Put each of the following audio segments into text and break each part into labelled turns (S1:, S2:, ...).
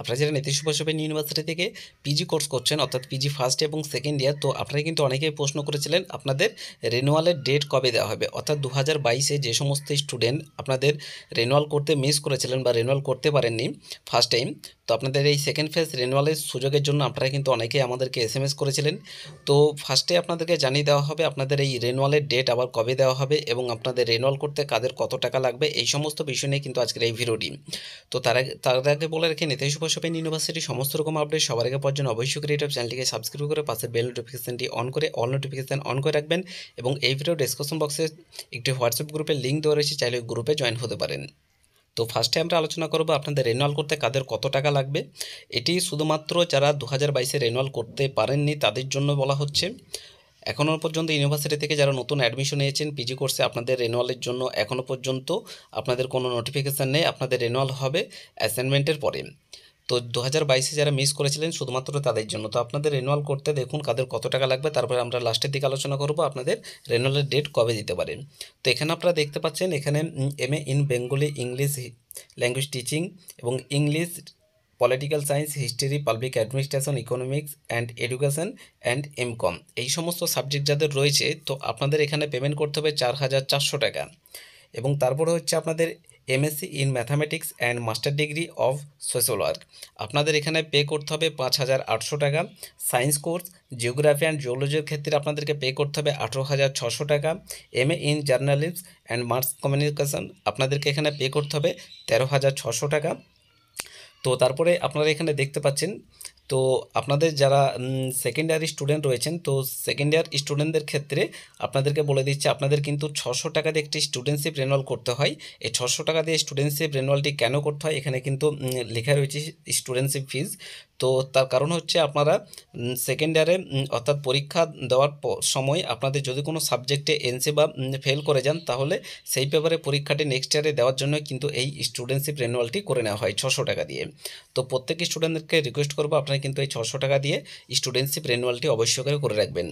S1: আপনারা যারা নীতিশ সুভাষ ইউনিভার্সিটি থেকে পিজি কোর্স করছেন অর্থাৎ পিজি ফার্স্ট এবং সেকেন্ড ইয়ার তো আপনারা কিন্তু অনেকেই প্রশ্ন করেছিলেন আপনাদের রেনুয়ালের ডেট কবে দেওয়া হবে অর্থাৎ দু হাজার বাইশে যে সমস্ত স্টুডেন্ট আপনাদের রেনুয়াল করতে মিস করেছিলেন বা রেনুয়াল করতে পারেননি ফার্স্ট টাইম তো আপনাদের এই সেকেন্ড ফেজ রেনুয়ালের সুযোগের জন্য আপনারা কিন্তু অনেকেই আমাদেরকে এস এম এস করেছিলেন তো ফার্স্টে আপনাদেরকে জানিয়ে দেওয়া হবে আপনাদের এই রেনুয়ালের ডেট আবার কবে দেওয়া হবে এবং আপনাদের রেনুয়াল করতে কাদের কত টাকা লাগবে এই সমস্ত বিষয় নিয়ে কিন্তু আজকের এই ভিডিওটি তো তার তার আগে বলে রেখে নিতেশ সুপার শপিং ইউনিভার্সিটির সমস্ত রকম আপডেট সবার আগে পর্যন্ত অবশ্যই ক্রিয়েটিভ চ্যানেলটিকে সাবস্ক্রাইব করে পাশের বেল নোটিফিকেশনটি অন করে অল নোটিফিকেশন অন করে রাখবেন এবং এই ভিডিও ডিসকাশন বক্সে একটি হোয়াটসঅ্যাপ গ্রুপের লিঙ্ক দেওয়া রয়েছে চাইলে গ্রুপে জয়েন হতে পারেন তো ফার্স্টে আমরা আলোচনা করব আপনাদের রেনুয়াল করতে কাদের কত টাকা লাগবে এটি শুধুমাত্র যারা দু হাজার বাইশে রেনুয়াল করতে পারেননি তাদের জন্য বলা হচ্ছে এখনও পর্যন্ত ইউনিভার্সিটি থেকে যারা নতুন অ্যাডমিশন নিয়েছেন পিজি কোর্সে আপনাদের রেনুয়ালের জন্য এখনও পর্যন্ত আপনাদের কোনো নোটিফিকেশান নেই আপনাদের রেনুয়াল হবে অ্যাসাইনমেন্টের পরে তো দু হাজার বাইশে যারা মিস করেছিলেন শুধুমাত্র তাদের জন্য তো আপনাদের রেনুয়াল করতে দেখুন কাদের কত টাকা লাগবে তারপরে আমরা লাস্টের দিকে আলোচনা করব আপনাদের রেনুয়ালের ডেট কবে দিতে পারেন তো এখানে আপনারা দেখতে পাচ্ছেন এখানে M in Bengali English language teaching এবং English political science history public administration economics and education and MCom এই সমস্ত সাবজেক্ট যাদের রয়েছে তো আপনাদের এখানে পেমেন্ট করতে হবে চার হাজার চারশো টাকা এবং তারপরে হচ্ছে আপনাদের MSc in mathematics and master degree of social work আপনাদের এখানে পে করতে হবে পাঁচ হাজার আটশো টাকা সায়েন্স কোর্স জিওগ্রাফি অ্যান্ড জিওলজির ক্ষেত্রে আপনাদেরকে পে করতে হবে আঠেরো হাজার ছশো টাকা M A in journalist and mass communication আপনাদেরকে এখানে পে করতে হবে তেরো হাজার ছশো টাকা তো তারপরে আপনারা এখানে দেখতে পাচ্ছেন তো আপনাদের যারা সেকেন্ড ইয়ার স্টুডেন্ট রয়েছেন তো সেকেন্ড ইয়ার স্টুডেন্টদের ক্ষেত্রে আপনাদেরকে বলে দিচ্ছে আপনাদের কিন্তু ছশো টাকা দিয়ে একটি স্টুডেন্টশিপ রেনুয়াল করতে হয় এই ছশো টাকা দিয়ে স্টুডেন্টশিপ রেনুয়ালটি কেন করতে হয় এখানে কিন্তু লেখা রয়েছে স্টুডেন্টশিপ ফিজ তো তার কারণ হচ্ছে আপনারা সেকেন্ড ইয়ারে অর্থাৎ পরীক্ষা দেওয়ার সময় আপনাদের যদি কোনো সাবজেক্টে এনসি বা ফেল করে যান তাহলে সেই পেপারে পরীক্ষাটি নেক্সট ইয়ারে দেওয়ার জন্য কিন্তু এই স্টুডেন্টশিপ রেনুয়ালটি করে নেওয়া হয় ছশো টাকা দিয়ে তো প্রত্যেক স্টুডেন্টদেরকে রিকোয়েস্ট করবো আপনারা কিন্তু এই ছশো টাকা দিয়ে স্টুডেন্টশিপ রেনুয়ালটি অবশ্যই করে রাখবেন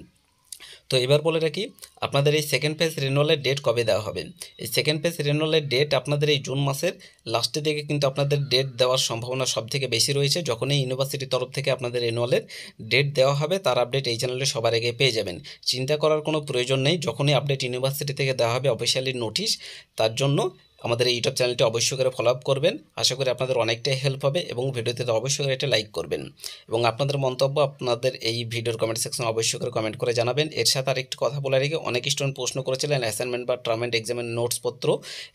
S1: তো এবার বলে রাখি আপনাদের এই সেকেন্ড ফেজ রিনুয়ালের ডেট কবে দেওয়া হবে এই সেকেন্ড ফেজ রিনুয়ালের ডেট আপনাদের এই জুন মাসের লাস্টের দিকে কিন্তু আপনাদের ডেট দেওয়ার সম্ভাবনা সবথেকে বেশি রয়েছে যখনই ইউনিভার্সিটির তরফ থেকে আপনাদের রেনুয়ালের ডেট দেওয়া হবে তার আপডেট এই চ্যানেলে সবার আগে পেয়ে যাবেন চিন্তা করার কোনো প্রয়োজন নেই যখনই আপডেট ইউনিভার্সিটি থেকে দেওয়া হবে অফিসিয়ালি নোটিশ তার জন্য আমাদের এই ইউটিউব চ্যানেলটি অবশ্যই করে ফলো আপ করবেন আশা করি আপনাদের অনেকটাই হেল্প হবে এবং ভিডিওতে অবশ্যই করে একটা লাইক করবেন এবং আপনাদের মন্তব্য আপনাদের এই ভিডিওর কমেন্ট সেকশনে অবশ্যই করে কমেন্ট করে জানাবেন এর সাথে আরেকটি কথা বলে রেখে অনেক স্টুডেন্ট প্রশ্ন করেছিলেন অ্যাসাইনমেন্ট বা টার্ম অ্যান্ড এক্সামের নোটসপত্র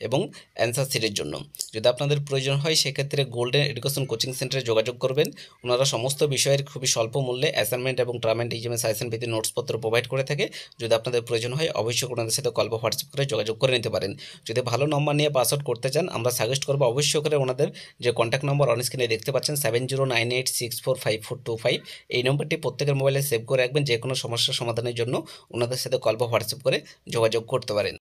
S1: এবং অ্যান্সার সিটের জন্য যদি আপনাদের প্রয়োজন হয় সেক্ষেত্রে গোল্ডেন এডুকেশন কোচিং সেন্টারে যোগাযোগ করবেন ওনারা সমস্ত বিষয়ের খুবই স্বল্প মূল্যে অ্যাসাইনমেন্ট এবং টার্ম অ্যান্ড এক্সামের সাজেশন ভিত্তি নোটসপত্র প্রোভাইড করে থাকে যদি আপনাদের প্রয়োজন হয় অবশ্যই ওনাদের সাথে কল্প হোয়াটসঅ্যাপ করে যোগাযোগ করে নিতে পারেন যদি ভালো নম্বর নিয়ে আউট করতে চান আমরা সাজেস্ট করবো অবশ্যই করে ওনাদের যে কন্ট্যাক্ট নম্বর অন স্ক্রিনে দেখতে পাচ্ছেন seven zero nine eight six four five four two five এই নম্বরটি প্রত্যেকের মোবাইলে সেভ করে রাখবেন যে কোনো সমস্যার সমাধানের জন্য ওনাদের সাথে কল বা হোয়াটসঅ্যাপ করে যোগাযোগ করতে পারেন